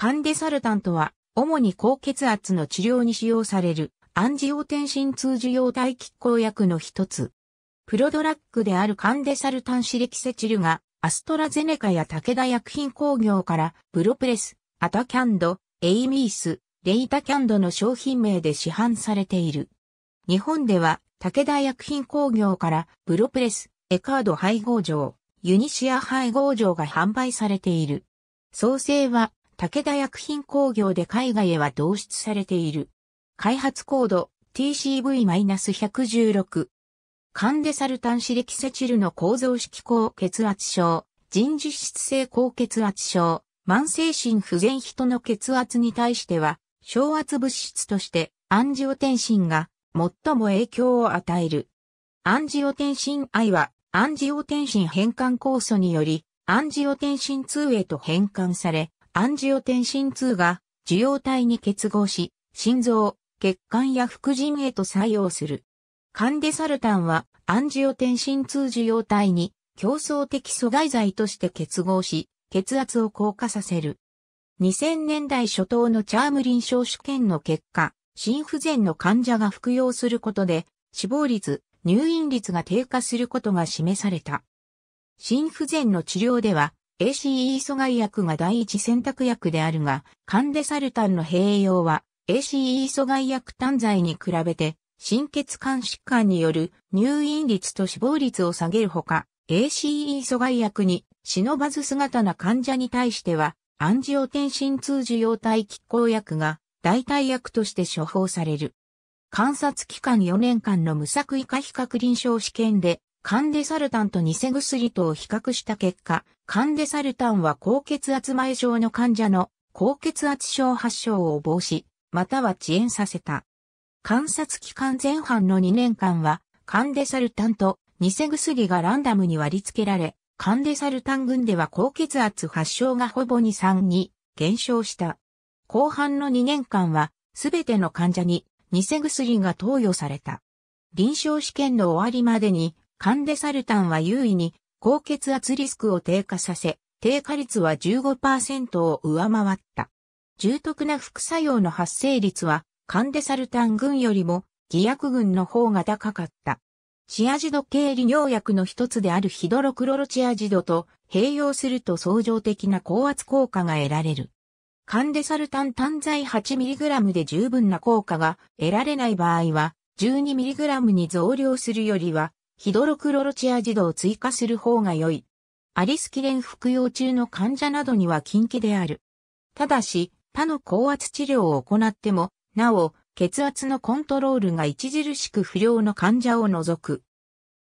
カンデサルタントは、主に高血圧の治療に使用される、アンジオテンシン通受容体拮抗薬の一つ。プロドラッグであるカンデサルタンシリキセチルが、アストラゼネカや武田薬品工業から、ブロプレス、アタキャンド、エイミース、レイタキャンドの商品名で市販されている。日本では、武田薬品工業から、ブロプレス、エカード配合錠、ユニシア配合錠が販売されている。創生は、武田薬品工業で海外へは導出されている。開発コード TCV-116。カンデサルタンシリキセチルの構造式高血圧症、人実質性高血圧症、慢性心不全人の血圧に対しては、小圧物質としてアンジオテンシンが最も影響を与える。アンジオテンシン I はアンジオテンシン変換酵素によりアンジオテンシン2へと変換され、アンジオテンシン2が受容体に結合し、心臓、血管や副腎へと作用する。カンデサルタンはアンジオテンシン2受容体に競争的阻害剤として結合し、血圧を降下させる。2000年代初頭のチャーム臨床試験の結果、心不全の患者が服用することで、死亡率、入院率が低下することが示された。心不全の治療では、ACE 阻害薬が第一選択薬であるが、カンデサルタンの併用は ACE 阻害薬単剤に比べて、心血管疾患による入院率と死亡率を下げるほか、ACE 阻害薬に忍ばず姿な患者に対しては、アンジオテンシン2受容体拮抗薬が代替薬として処方される。観察期間4年間の無作為化比較臨床試験でカンデサルタンと偽薬とを比較した結果、カンデサルタンは高血圧前症の患者の高血圧症発症を防止、または遅延させた。観察期間前半の2年間は、カンデサルタンと偽薬がランダムに割り付けられ、カンデサルタン群では高血圧発症がほぼ2、3に減少した。後半の2年間は、すべての患者に偽薬が投与された。臨床試験の終わりまでに、カンデサルタンは優位に高血圧リスクを低下させ、低下率は15%を上回った。重篤な副作用の発生率はカンデサルタン群よりも偽薬群の方が高かった。チアジド系利尿薬の一つであるヒドロクロロチアジドと併用すると相乗的な高圧効果が得られる。カンデサルタン単剤 8mg で十分な効果が得られない場合は 12mg に増量するよりはヒドロクロロチア児童を追加する方が良い。アリスキレン服用中の患者などには禁忌である。ただし、他の高圧治療を行っても、なお、血圧のコントロールが著しく不良の患者を除く。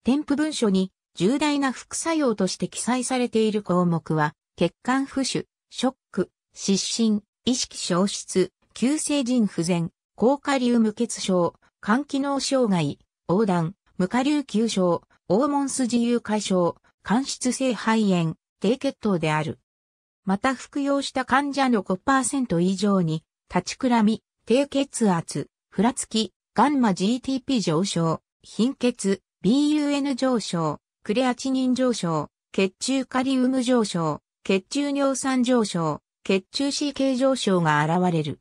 添付文書に重大な副作用として記載されている項目は、血管浮腫、ショック、失神、意識消失、急性腎不全、高カリウム血症、肝機能障害、横断、無下流急症、黄門筋有解症、間質性肺炎、低血糖である。また服用した患者の5%以上に、立ちくらみ、低血圧、ふらつき、ガンマ GTP 上昇、貧血、BUN 上昇、クレアチニン上昇、血中カリウム上昇、血中尿酸上昇、血中 CK 上昇が現れる。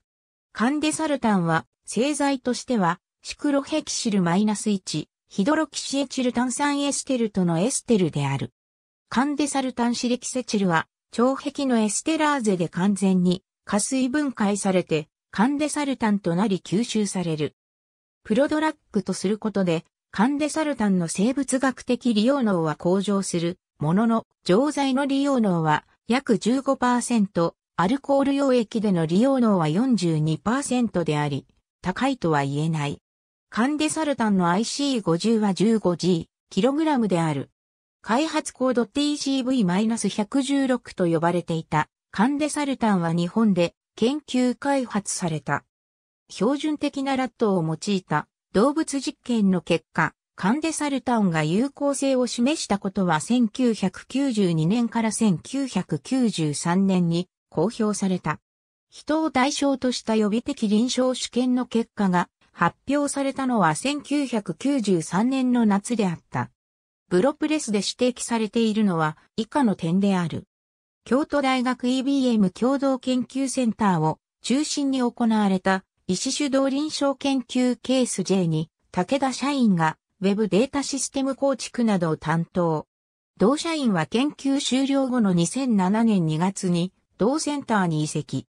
カンデサルタンは、製剤としては、シクロヘキシルマイナス -1、ヒドロキシエチル炭酸エステルとのエステルである。カンデサルタンシリキセチルは、腸壁のエステラーゼで完全に加水分解されて、カンデサルタンとなり吸収される。プロドラッグとすることで、カンデサルタンの生物学的利用能は向上するものの、錠剤の利用能は約15%、アルコール溶液での利用能は42%であり、高いとは言えない。カンデサルタンの IC50 は 15G、kg である。開発コード TCV-116 と呼ばれていたカンデサルタンは日本で研究開発された。標準的なラットを用いた動物実験の結果、カンデサルタンが有効性を示したことは1992年から1993年に公表された。人を対象とした予備的臨床試験の結果が発表されたのは1993年の夏であった。ブロプレスで指摘されているのは以下の点である。京都大学 EBM 共同研究センターを中心に行われた医師主導臨床研究ケース J に武田社員が Web データシステム構築などを担当。同社員は研究終了後の2007年2月に同センターに移籍。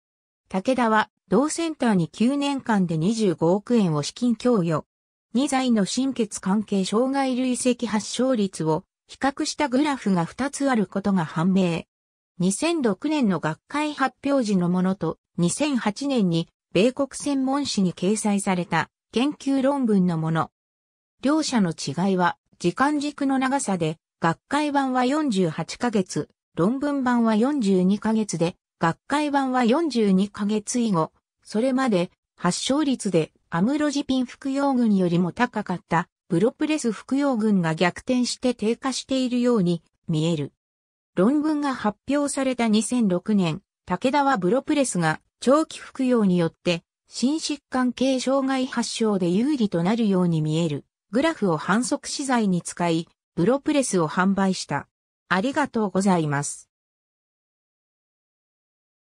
武田は同センターに9年間で25億円を資金供与。2剤の心血関係障害累積発症率を比較したグラフが2つあることが判明。2006年の学会発表時のものと2008年に米国専門誌に掲載された研究論文のもの。両者の違いは時間軸の長さで学会版は48ヶ月、論文版は42ヶ月で学会版は42ヶ月以後、それまで発症率でアムロジピン服用群よりも高かったプロプレス服用群が逆転して低下しているように見える。論文が発表された2006年、武田はブロプレスが長期服用によって心疾患系障害発症で有利となるように見えるグラフを反則資材に使い、ブロプレスを販売した。ありがとうございます。